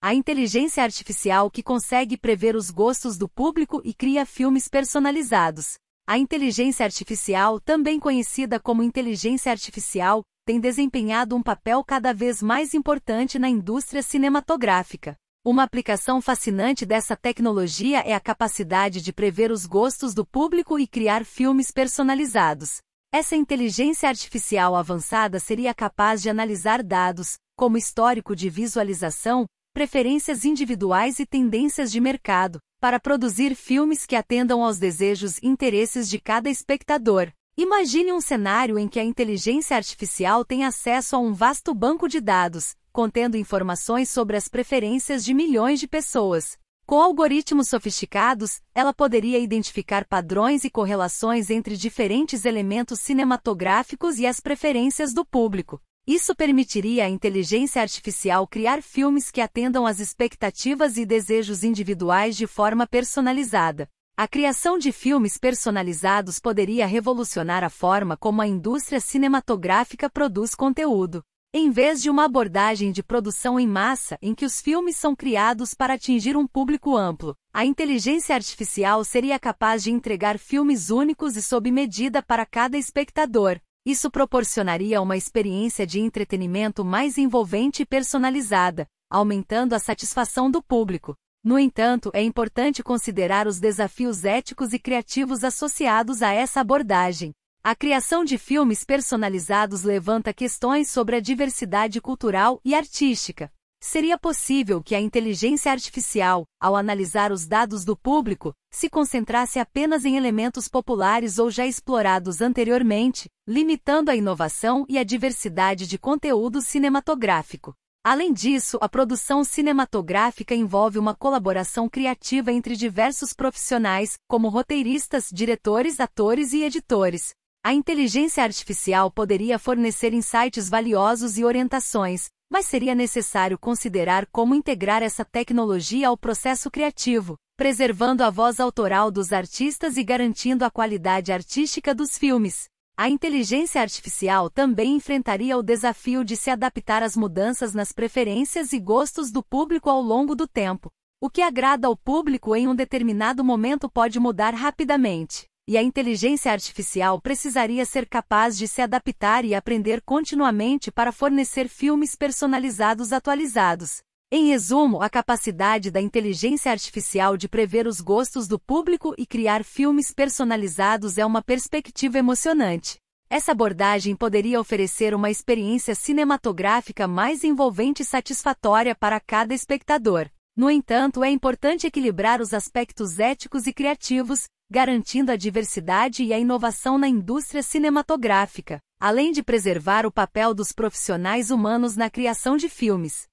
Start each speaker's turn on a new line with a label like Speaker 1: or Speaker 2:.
Speaker 1: A inteligência artificial que consegue prever os gostos do público e cria filmes personalizados. A inteligência artificial, também conhecida como inteligência artificial, tem desempenhado um papel cada vez mais importante na indústria cinematográfica. Uma aplicação fascinante dessa tecnologia é a capacidade de prever os gostos do público e criar filmes personalizados. Essa inteligência artificial avançada seria capaz de analisar dados, como histórico de visualização, preferências individuais e tendências de mercado, para produzir filmes que atendam aos desejos e interesses de cada espectador. Imagine um cenário em que a inteligência artificial tem acesso a um vasto banco de dados, contendo informações sobre as preferências de milhões de pessoas. Com algoritmos sofisticados, ela poderia identificar padrões e correlações entre diferentes elementos cinematográficos e as preferências do público, isso permitiria à inteligência artificial criar filmes que atendam às expectativas e desejos individuais de forma personalizada. A criação de filmes personalizados poderia revolucionar a forma como a indústria cinematográfica produz conteúdo. Em vez de uma abordagem de produção em massa em que os filmes são criados para atingir um público amplo, a inteligência artificial seria capaz de entregar filmes únicos e sob medida para cada espectador. Isso proporcionaria uma experiência de entretenimento mais envolvente e personalizada, aumentando a satisfação do público. No entanto, é importante considerar os desafios éticos e criativos associados a essa abordagem. A criação de filmes personalizados levanta questões sobre a diversidade cultural e artística, Seria possível que a inteligência artificial, ao analisar os dados do público, se concentrasse apenas em elementos populares ou já explorados anteriormente, limitando a inovação e a diversidade de conteúdo cinematográfico. Além disso, a produção cinematográfica envolve uma colaboração criativa entre diversos profissionais, como roteiristas, diretores, atores e editores. A inteligência artificial poderia fornecer insights valiosos e orientações, mas seria necessário considerar como integrar essa tecnologia ao processo criativo, preservando a voz autoral dos artistas e garantindo a qualidade artística dos filmes. A inteligência artificial também enfrentaria o desafio de se adaptar às mudanças nas preferências e gostos do público ao longo do tempo. O que agrada ao público em um determinado momento pode mudar rapidamente e a inteligência artificial precisaria ser capaz de se adaptar e aprender continuamente para fornecer filmes personalizados atualizados. Em resumo, a capacidade da inteligência artificial de prever os gostos do público e criar filmes personalizados é uma perspectiva emocionante. Essa abordagem poderia oferecer uma experiência cinematográfica mais envolvente e satisfatória para cada espectador. No entanto, é importante equilibrar os aspectos éticos e criativos, garantindo a diversidade e a inovação na indústria cinematográfica, além de preservar o papel dos profissionais humanos na criação de filmes.